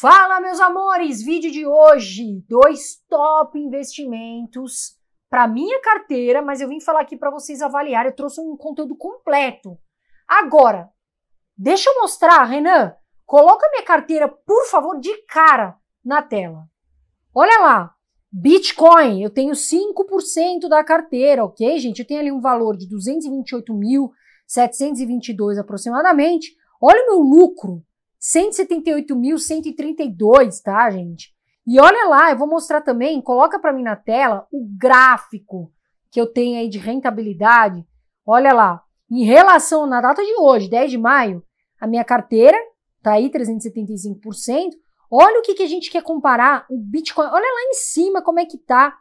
Fala, meus amores! Vídeo de hoje, dois top investimentos para minha carteira, mas eu vim falar aqui para vocês avaliarem, eu trouxe um conteúdo completo. Agora, deixa eu mostrar, Renan, coloca minha carteira, por favor, de cara na tela. Olha lá, Bitcoin, eu tenho 5% da carteira, ok, gente? Eu tenho ali um valor de 228.722 aproximadamente. Olha o meu lucro, 178.132, tá, gente? E olha lá, eu vou mostrar também, coloca para mim na tela o gráfico que eu tenho aí de rentabilidade. Olha lá, em relação na data de hoje, 10 de maio, a minha carteira tá aí 375%. Olha o que, que a gente quer comparar o Bitcoin. Olha lá em cima como é que tá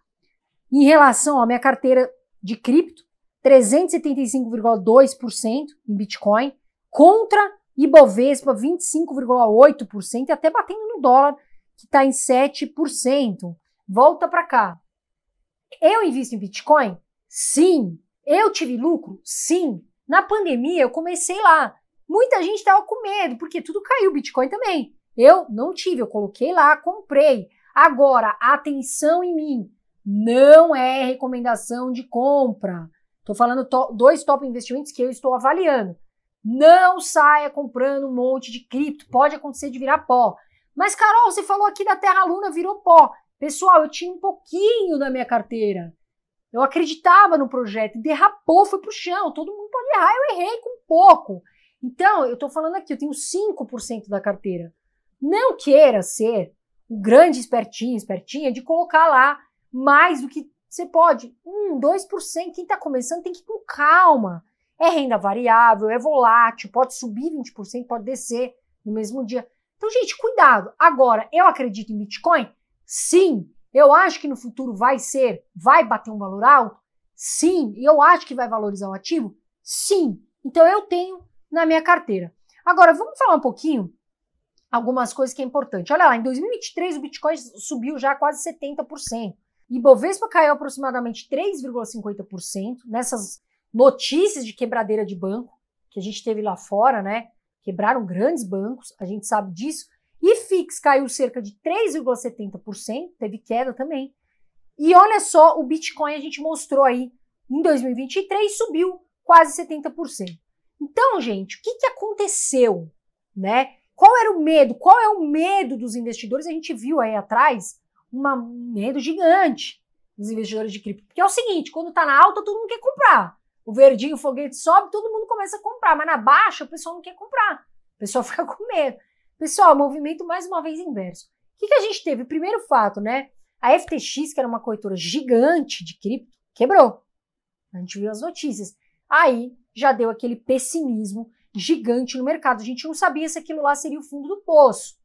em relação à minha carteira de cripto, 375,2% em Bitcoin contra Ibovespa 25,8% e até batendo no dólar, que está em 7%. Volta para cá. Eu invisto em Bitcoin? Sim. Eu tive lucro? Sim. Na pandemia eu comecei lá. Muita gente estava com medo, porque tudo caiu, Bitcoin também. Eu não tive, eu coloquei lá, comprei. Agora, atenção em mim, não é recomendação de compra. Estou falando to dois top investimentos que eu estou avaliando. Não saia comprando um monte de cripto, pode acontecer de virar pó. Mas, Carol, você falou aqui da Terra Luna, virou pó. Pessoal, eu tinha um pouquinho na minha carteira. Eu acreditava no projeto, derrapou, foi para o chão. Todo mundo pode errar, eu errei com pouco. Então, eu estou falando aqui, eu tenho 5% da carteira. Não queira ser um grande espertinho, espertinha, de colocar lá mais do que você pode. Um, 2%. Quem está começando tem que ir com calma. É renda variável, é volátil, pode subir 20%, pode descer no mesmo dia. Então, gente, cuidado. Agora, eu acredito em Bitcoin? Sim. Eu acho que no futuro vai ser, vai bater um valor alto? Sim. E Eu acho que vai valorizar o ativo? Sim. Então, eu tenho na minha carteira. Agora, vamos falar um pouquinho algumas coisas que é importante. Olha lá, em 2023 o Bitcoin subiu já quase 70%. Bovespa caiu aproximadamente 3,50% nessas notícias de quebradeira de banco que a gente teve lá fora, né? Quebraram grandes bancos, a gente sabe disso. E FIX caiu cerca de 3,70%, teve queda também. E olha só, o Bitcoin a gente mostrou aí em 2023 subiu quase 70%. Então, gente, o que, que aconteceu, né? Qual era o medo? Qual é o medo dos investidores? A gente viu aí atrás um medo gigante dos investidores de cripto. Porque é o seguinte, quando está na alta, todo mundo quer comprar o verdinho, o foguete sobe, todo mundo começa a comprar, mas na baixa o pessoal não quer comprar, o pessoal fica com medo. Pessoal, movimento mais uma vez inverso. O que, que a gente teve? Primeiro fato, né? A FTX, que era uma corretora gigante de cripto, quebrou. A gente viu as notícias. Aí já deu aquele pessimismo gigante no mercado. A gente não sabia se aquilo lá seria o fundo do poço,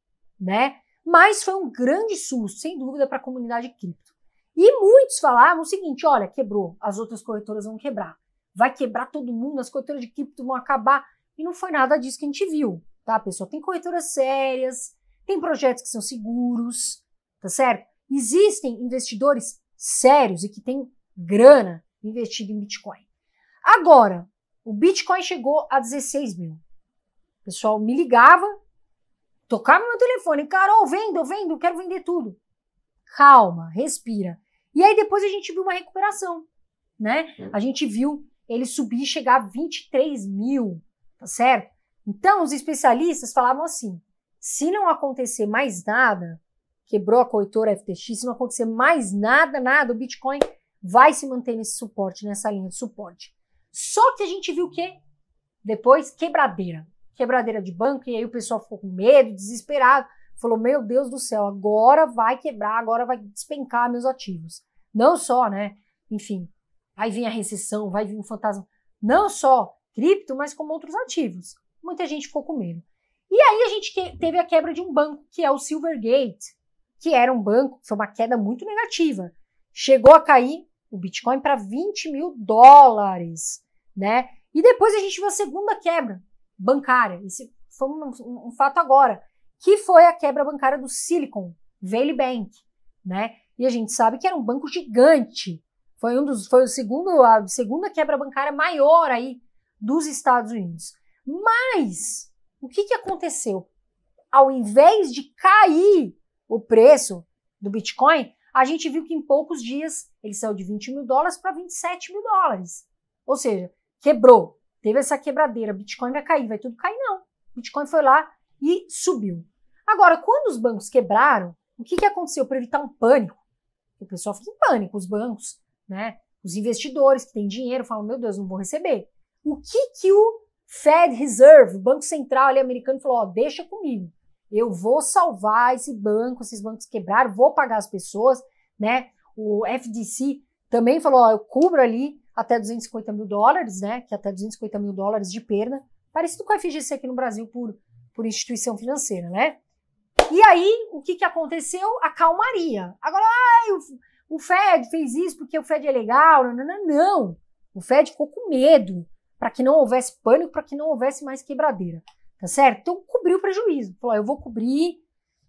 né? Mas foi um grande susto, sem dúvida, para a comunidade cripto. E muitos falavam o seguinte: olha, quebrou, as outras corretoras vão quebrar vai quebrar todo mundo, as corretoras de cripto vão acabar. E não foi nada disso que a gente viu, tá, pessoal? Tem corretoras sérias, tem projetos que são seguros, tá certo? Existem investidores sérios e que têm grana investida em Bitcoin. Agora, o Bitcoin chegou a 16 mil. O pessoal me ligava, tocava meu telefone, Carol, vendo, vendo, quero vender tudo. Calma, respira. E aí depois a gente viu uma recuperação, né? A gente viu ele subir e chegar a 23 mil, tá certo? Então, os especialistas falavam assim: se não acontecer mais nada, quebrou a corretora FTX, se não acontecer mais nada, nada, o Bitcoin vai se manter nesse suporte, nessa linha de suporte. Só que a gente viu o quê? Depois, quebradeira. Quebradeira de banco, e aí o pessoal ficou com medo, desesperado, falou: Meu Deus do céu, agora vai quebrar, agora vai despencar meus ativos. Não só, né? Enfim, Vai vir a recessão, vai vir um fantasma. Não só cripto, mas como outros ativos. Muita gente ficou com medo. E aí a gente teve a quebra de um banco, que é o Silvergate, que era um banco, foi uma queda muito negativa. Chegou a cair o Bitcoin para 20 mil dólares, né? E depois a gente viu a segunda quebra bancária. Esse foi um, um, um fato agora, que foi a quebra bancária do Silicon Valley Bank, né? E a gente sabe que era um banco gigante, foi um dos, foi o segundo, a segunda quebra bancária maior aí dos Estados Unidos. Mas o que, que aconteceu? Ao invés de cair o preço do Bitcoin, a gente viu que em poucos dias ele saiu de 20 mil dólares para 27 mil dólares. Ou seja, quebrou, teve essa quebradeira, Bitcoin vai cair, vai tudo cair, não. Bitcoin foi lá e subiu. Agora, quando os bancos quebraram, o que, que aconteceu para evitar um pânico? O pessoal fica em pânico, os bancos né? Os investidores que têm dinheiro falam, meu Deus, não vou receber. O que que o Fed Reserve, o Banco Central ali americano, falou, deixa comigo. Eu vou salvar esse banco, esses bancos quebraram, vou pagar as pessoas, né? O FDC também falou, eu cubro ali até 250 mil dólares, né? Que é até 250 mil dólares de perda. Parecido com a FGC aqui no Brasil por, por instituição financeira, né? E aí, o que, que aconteceu? A calmaria. Agora, ai, o o Fed fez isso porque o Fed é legal. Não, não, não. O Fed ficou com medo para que não houvesse pânico, para que não houvesse mais quebradeira. Tá certo? Então cobriu o prejuízo. Falou: ah, eu vou cobrir,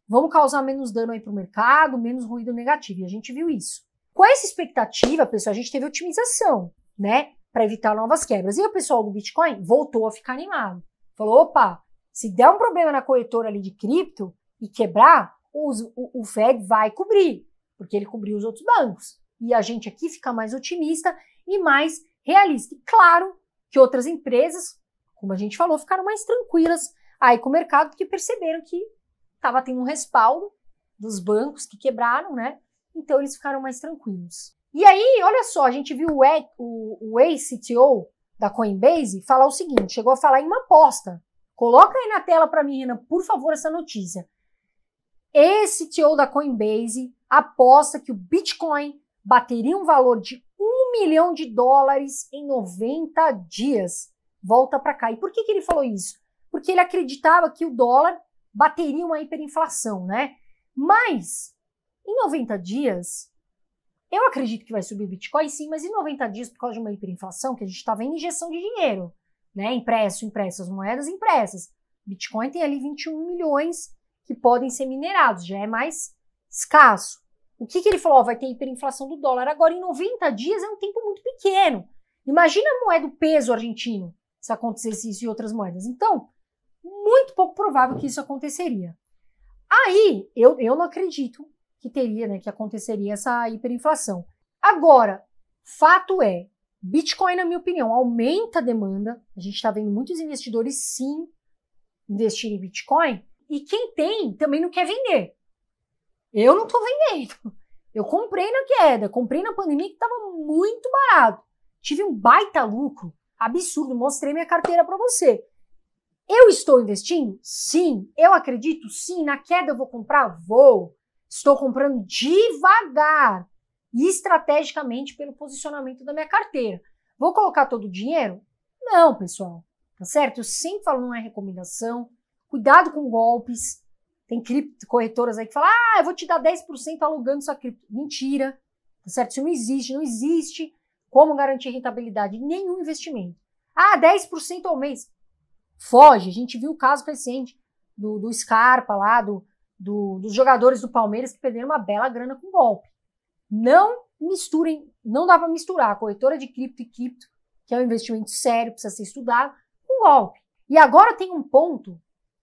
vamos causar menos dano aí para o mercado, menos ruído negativo. E a gente viu isso. Com essa expectativa, pessoal, a gente teve otimização, né? Para evitar novas quebras. E o pessoal do Bitcoin voltou a ficar animado. Falou: opa, se der um problema na corretora ali de cripto e quebrar, o, o, o Fed vai cobrir porque ele cobriu os outros bancos. E a gente aqui fica mais otimista e mais realista. E claro que outras empresas, como a gente falou, ficaram mais tranquilas aí com o mercado, porque perceberam que estava tendo um respaldo dos bancos que quebraram, né? Então eles ficaram mais tranquilos. E aí, olha só, a gente viu o, e, o, o ex-CTO da Coinbase falar o seguinte: chegou a falar em uma aposta. Coloca aí na tela para mim, Renan, por favor, essa notícia. Ex-CTO da Coinbase aposta que o Bitcoin bateria um valor de um milhão de dólares em 90 dias. Volta para cá. E por que, que ele falou isso? Porque ele acreditava que o dólar bateria uma hiperinflação, né? Mas em 90 dias, eu acredito que vai subir o Bitcoin, sim, mas em 90 dias, por causa de uma hiperinflação, que a gente está vendo injeção de dinheiro, né? Impresso, impressas, moedas impressas. Bitcoin tem ali 21 milhões que podem ser minerados, já é mais escasso. O que, que ele falou? Oh, vai ter hiperinflação do dólar. Agora, em 90 dias é um tempo muito pequeno. Imagina a moeda, do peso argentino, se acontecesse isso e outras moedas. Então, muito pouco provável que isso aconteceria. Aí, eu, eu não acredito que teria, né, que aconteceria essa hiperinflação. Agora, fato é, Bitcoin, na minha opinião, aumenta a demanda. A gente está vendo muitos investidores, sim, investir em Bitcoin. E quem tem também não quer vender. Eu não estou vendendo. Eu comprei na queda, comprei na pandemia que estava muito barato. Tive um baita lucro absurdo, mostrei minha carteira para você. Eu estou investindo? Sim. Eu acredito? Sim. Na queda eu vou comprar? Vou. Estou comprando devagar e estrategicamente pelo posicionamento da minha carteira. Vou colocar todo o dinheiro? Não, pessoal. Tá certo? Eu sempre falo, não é recomendação. Cuidado com golpes. Tem cripto, corretoras aí que falam, ah, eu vou te dar 10% alugando sua cripto. Mentira, tá certo? Isso não existe, não existe como garantir rentabilidade nenhum investimento. Ah, 10% ao mês. Foge, a gente viu o caso recente do, do Scarpa lá, do, do, dos jogadores do Palmeiras que perderam uma bela grana com golpe. Não misturem, não dá para misturar a corretora de cripto e cripto, que é um investimento sério, precisa ser estudado, com golpe. E agora tem um ponto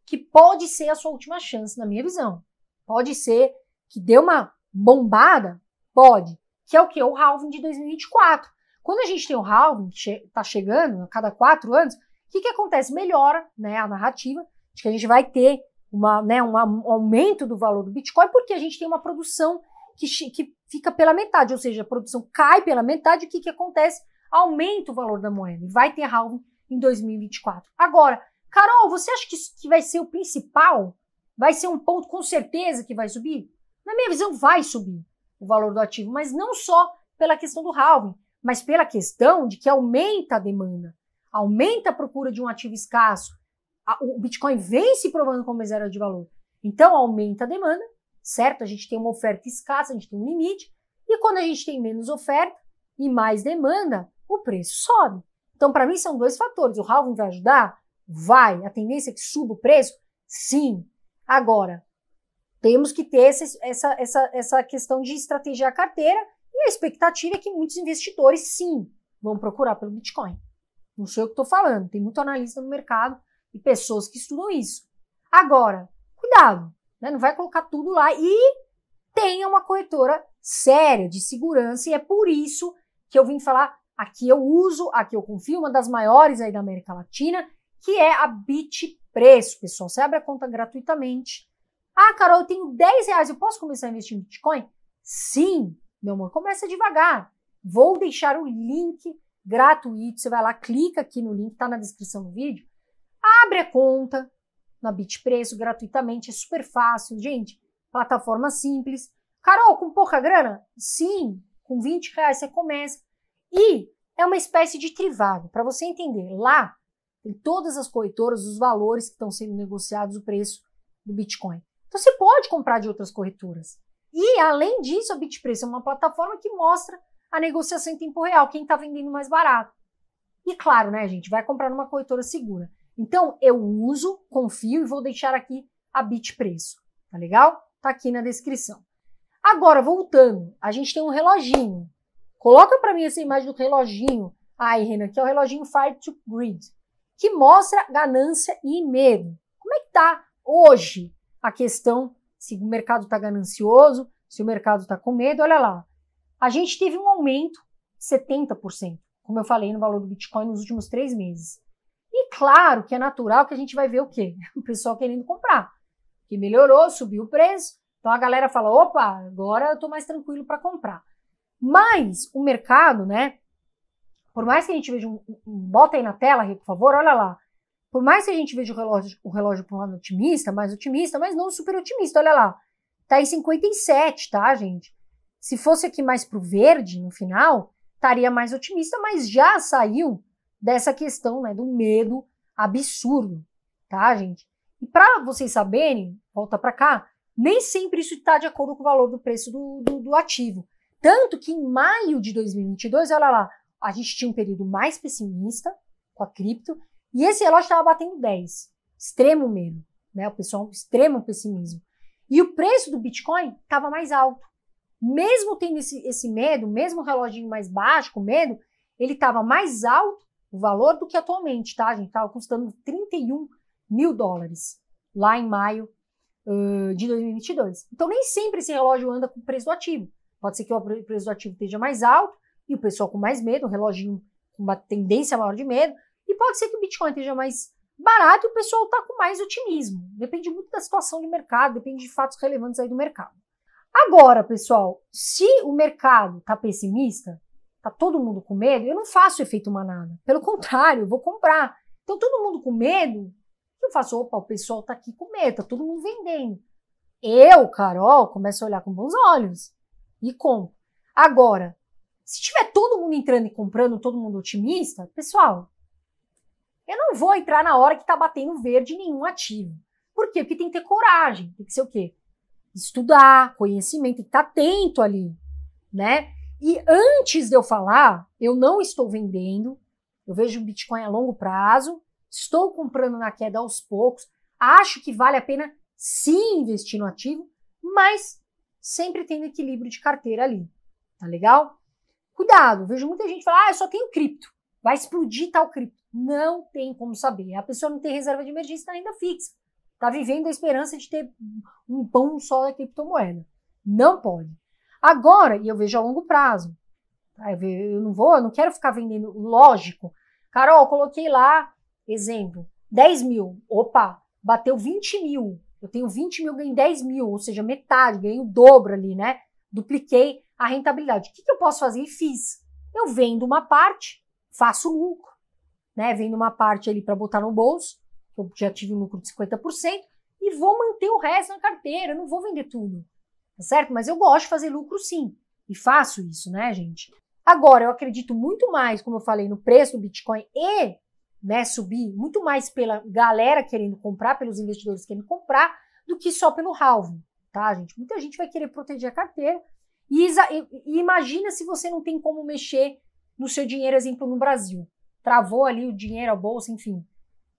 que pode ser a sua última chance, na minha visão. Pode ser que dê uma bombada? Pode. Que é o que? O halving de 2024. Quando a gente tem o halving, está chegando a cada quatro anos, o que, que acontece? Melhora né, a narrativa de que a gente vai ter uma, né, um aumento do valor do Bitcoin, porque a gente tem uma produção que, que fica pela metade, ou seja, a produção cai pela metade, o que, que acontece? Aumenta o valor da moeda e vai ter halving em 2024. Agora, Carol, você acha que isso que vai ser o principal? Vai ser um ponto com certeza que vai subir? Na minha visão, vai subir o valor do ativo, mas não só pela questão do halving, mas pela questão de que aumenta a demanda, aumenta a procura de um ativo escasso. O Bitcoin vem se provando como reserva de valor. Então, aumenta a demanda, certo? A gente tem uma oferta escassa, a gente tem um limite, e quando a gente tem menos oferta e mais demanda, o preço sobe. Então, para mim, são dois fatores. O halving vai ajudar? Vai. A tendência é que suba o preço? Sim. Agora, temos que ter essa, essa, essa, essa questão de estratégia a carteira e a expectativa é que muitos investidores, sim, vão procurar pelo Bitcoin. Não sei o que estou falando, tem muito analista no mercado e pessoas que estudam isso. Agora, cuidado, né? não vai colocar tudo lá e tenha uma corretora séria de segurança e é por isso que eu vim falar aqui eu uso, aqui eu confio, uma das maiores aí da América Latina que é a Bitpreço, pessoal. Você abre a conta gratuitamente. Ah, Carol, eu tenho 10 reais, eu posso começar a investir em Bitcoin? Sim, meu amor, começa devagar. Vou deixar o link gratuito. Você vai lá, clica aqui no link, tá na descrição do vídeo. Abre a conta na Bitpreço gratuitamente, é super fácil, gente. Plataforma simples. Carol, com pouca grana? Sim, com 20 reais você começa. E é uma espécie de trivago. para você entender. Lá tem todas as corretoras, os valores que estão sendo negociados, o preço do Bitcoin. Então você pode comprar de outras corretoras. E além disso, a Bitpreço é uma plataforma que mostra a negociação em tempo real, quem está vendendo mais barato. E claro, né, gente, vai comprar numa corretora segura. Então eu uso, confio e vou deixar aqui a Bitpreço. Tá legal? Tá aqui na descrição. Agora, voltando, a gente tem um reloginho. Coloca para mim essa imagem do reloginho. Ai, Renan, que é o reloginho Fire to Grid que mostra ganância e medo. Como é que está hoje a questão se o mercado está ganancioso, se o mercado está com medo? Olha lá, a gente teve um aumento 70%, como eu falei no valor do Bitcoin nos últimos três meses. E claro que é natural que a gente vai ver o quê? O pessoal querendo comprar, que melhorou, subiu o preço, então a galera fala, opa, agora eu estou mais tranquilo para comprar. Mas o mercado, né, por mais que a gente veja um, bota aí na tela, Rick, por favor, olha lá. Por mais que a gente veja o relógio, o relógio para um lado otimista, mais otimista, mas não super otimista, olha lá. Tá em 57, tá, gente? Se fosse aqui mais pro verde, no final, estaria mais otimista, mas já saiu dessa questão, né, do medo absurdo, tá, gente? E para vocês saberem, volta para cá, nem sempre isso está de acordo com o valor do preço do, do, do ativo. Tanto que em maio de 2022, olha lá, a gente tinha um período mais pessimista com a cripto, e esse relógio estava batendo 10. Extremo medo, né? O pessoal, extremo pessimismo. E o preço do Bitcoin estava mais alto. Mesmo tendo esse, esse medo, mesmo o reloginho mais baixo, com medo, ele estava mais alto o valor do que atualmente, tá? A gente estava custando 31 mil dólares lá em maio uh, de 2022. Então, nem sempre esse relógio anda com o preço do ativo. Pode ser que o preço do ativo esteja mais alto e o pessoal com mais medo, um reloginho com uma tendência maior de medo, e pode ser que o Bitcoin esteja mais barato e o pessoal está com mais otimismo. Depende muito da situação do mercado, depende de fatos relevantes aí do mercado. Agora, pessoal, se o mercado está pessimista, está todo mundo com medo, eu não faço efeito manada. Pelo contrário, eu vou comprar. Então, todo mundo com medo, eu faço, opa, o pessoal está aqui com medo, está todo mundo vendendo. Eu, Carol, começo a olhar com bons olhos e compro. Agora, se tiver todo mundo entrando e comprando, todo mundo otimista, pessoal, eu não vou entrar na hora que tá batendo verde nenhum ativo. Por quê? Porque tem que ter coragem, tem que ser o quê? Estudar, conhecimento, tem que estar tá atento ali, né? E antes de eu falar, eu não estou vendendo, eu vejo o Bitcoin a longo prazo, estou comprando na queda aos poucos, acho que vale a pena sim investir no ativo, mas sempre tendo equilíbrio de carteira ali, tá legal? Cuidado, vejo muita gente falar, ah, eu só tenho cripto, vai explodir tal cripto. Não tem como saber. A pessoa não tem reserva de emergência está ainda fixa. Está vivendo a esperança de ter um pão só da criptomoeda. Não pode. Agora, e eu vejo a longo prazo, tá, eu não vou, eu não quero ficar vendendo, lógico. Carol, coloquei lá, exemplo, 10 mil. Opa, bateu 20 mil. Eu tenho 20 mil, ganhei 10 mil, ou seja, metade, ganhei o dobro ali, né? Dupliquei a rentabilidade. O que, que eu posso fazer? E fiz. Eu vendo uma parte, faço lucro, né? Vendo uma parte ali para botar no bolso, eu já tive um lucro de 50%, e vou manter o resto na carteira, eu não vou vender tudo, tá certo? Mas eu gosto de fazer lucro sim, e faço isso, né, gente? Agora, eu acredito muito mais, como eu falei, no preço do Bitcoin e né, subir, muito mais pela galera querendo comprar, pelos investidores querendo comprar, do que só pelo halving, tá, gente? Muita gente vai querer proteger a carteira, e, e imagina se você não tem como mexer no seu dinheiro, exemplo, no Brasil. Travou ali o dinheiro, a bolsa, enfim.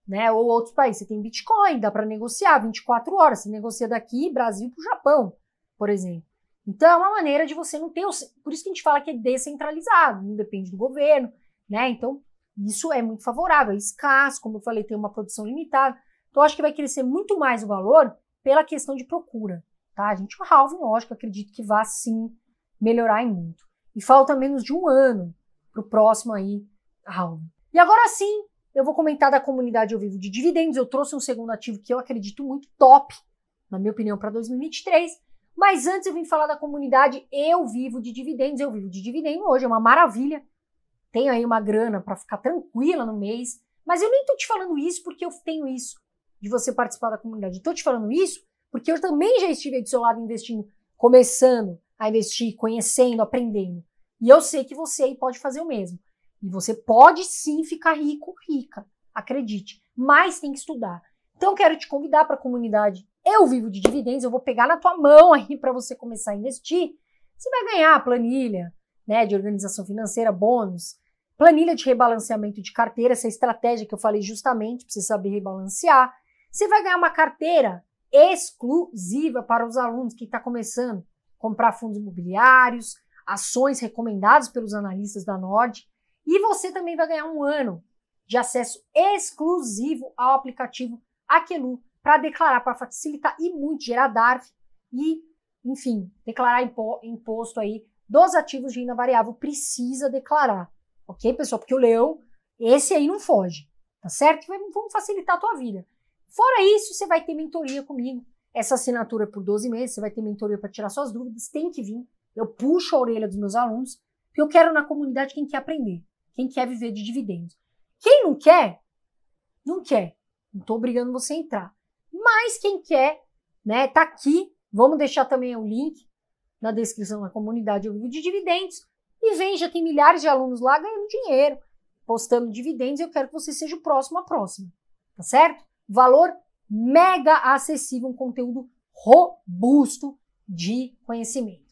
Né? Ou outros países. Você tem Bitcoin, dá para negociar 24 horas. Você negocia daqui, Brasil para o Japão, por exemplo. Então, é uma maneira de você não ter. Por isso que a gente fala que é descentralizado, não depende do governo, né? Então, isso é muito favorável, é escasso, como eu falei, tem uma produção limitada. Então, acho que vai crescer muito mais o valor pela questão de procura, tá? A gente, o halving, lógico, acredito que vá sim melhorar em muito. E falta menos de um ano para o próximo aí round. E agora sim, eu vou comentar da comunidade ao vivo de dividendos. Eu trouxe um segundo ativo que eu acredito muito top, na minha opinião, para 2023. Mas antes eu vim falar da comunidade Eu Vivo de Dividendos. Eu vivo de dividendo hoje, é uma maravilha. Tenho aí uma grana para ficar tranquila no mês. Mas eu nem estou te falando isso porque eu tenho isso, de você participar da comunidade. Estou te falando isso porque eu também já estive aí do seu lado investindo, começando a investir conhecendo, aprendendo. E eu sei que você aí pode fazer o mesmo. E você pode sim ficar rico, rica, acredite, mas tem que estudar. Então quero te convidar para a comunidade Eu Vivo de Dividendos, eu vou pegar na tua mão aí para você começar a investir. Você vai ganhar planilha, né, de organização financeira, bônus, planilha de rebalanceamento de carteira, essa é estratégia que eu falei justamente para você saber rebalancear. Você vai ganhar uma carteira exclusiva para os alunos que está começando comprar fundos imobiliários, ações recomendadas pelos analistas da Nord, e você também vai ganhar um ano de acesso exclusivo ao aplicativo Aquelu para declarar, para facilitar e muito gerar DARF e, enfim, declarar imposto aí dos ativos de renda variável. Precisa declarar, ok, pessoal? Porque o leão, esse aí não foge, tá certo? Vamos facilitar a tua vida. Fora isso, você vai ter mentoria comigo essa assinatura é por 12 meses, você vai ter mentoria para tirar suas dúvidas, tem que vir. Eu puxo a orelha dos meus alunos, porque eu quero na comunidade quem quer aprender, quem quer viver de dividendos. Quem não quer, não quer. Não estou obrigando você a entrar. Mas quem quer, né, tá aqui. Vamos deixar também o link na descrição da comunidade Eu Vivo de Dividendos. E vem, já tem milhares de alunos lá ganhando dinheiro, postando dividendos. Eu quero que você seja o próximo a próxima. Tá certo? Valor mega acessível, um conteúdo robusto de conhecimento.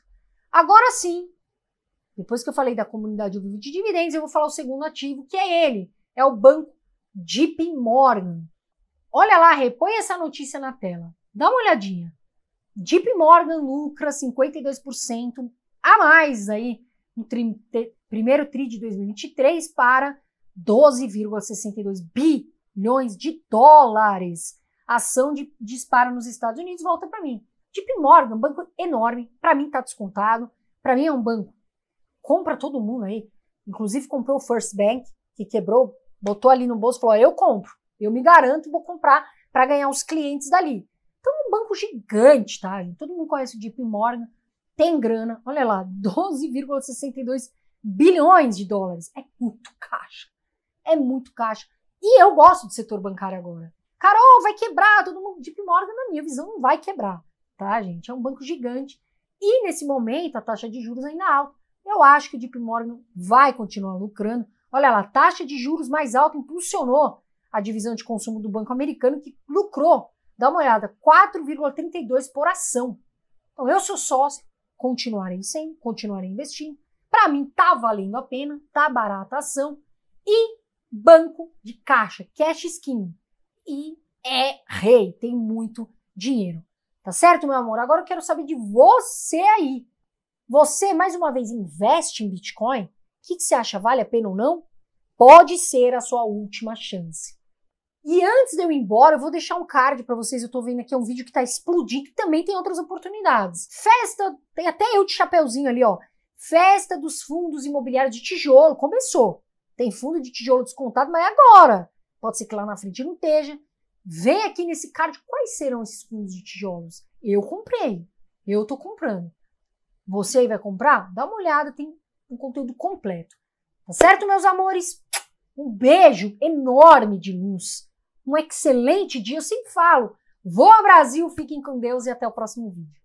Agora sim, depois que eu falei da comunidade do de dividendos, eu vou falar o segundo ativo, que é ele, é o banco JP Morgan. Olha lá, repõe essa notícia na tela. Dá uma olhadinha. JP Morgan lucra 52% a mais aí no tri, primeiro tri de 2023 para 12,62 bilhões de dólares ação de disparo nos Estados Unidos volta para mim. JP Morgan, um banco enorme, para mim está descontado, para mim é um banco. Compra todo mundo aí, inclusive comprou o First Bank, que quebrou, botou ali no bolso e falou: eu compro, eu me garanto, vou comprar para ganhar os clientes dali. Então é um banco gigante, tá? Todo mundo conhece o JP Morgan, tem grana, olha lá, 12,62 bilhões de dólares. É muito caixa. É muito caixa. E eu gosto do setor bancário agora. Carol, vai quebrar, todo mundo. JP Morgan, na minha visão, não vai quebrar, tá, gente? É um banco gigante. E nesse momento, a taxa de juros ainda é alta. Eu acho que o JP Morgan vai continuar lucrando. Olha lá, a taxa de juros mais alta impulsionou a divisão de consumo do Banco Americano, que lucrou, dá uma olhada, 4,32 por ação. Então, eu sou sócio, continuarei sem, continuarei investindo. Para mim, tá valendo a pena, tá barata a ação. E banco de caixa, cash skin e é rei, tem muito dinheiro. Tá certo, meu amor? Agora eu quero saber de você aí. Você, mais uma vez, investe em Bitcoin? O que, que você acha? Vale a pena ou não? Pode ser a sua última chance. E antes de eu ir embora, eu vou deixar um card para vocês. Eu tô vendo aqui é um vídeo que tá explodindo e também tem outras oportunidades. Festa, tem até eu de chapeuzinho ali, ó. Festa dos fundos imobiliários de tijolo, começou. Tem fundo de tijolo descontado, mas é agora. Pode ser que lá na frente não esteja. Vem aqui nesse card quais serão esses fundos de tijolos. Eu comprei, eu estou comprando. Você aí vai comprar? Dá uma olhada, tem um conteúdo completo. Tá certo, meus amores? Um beijo enorme de luz. Um excelente dia, eu sempre falo. Vou ao Brasil, fiquem com Deus e até o próximo vídeo.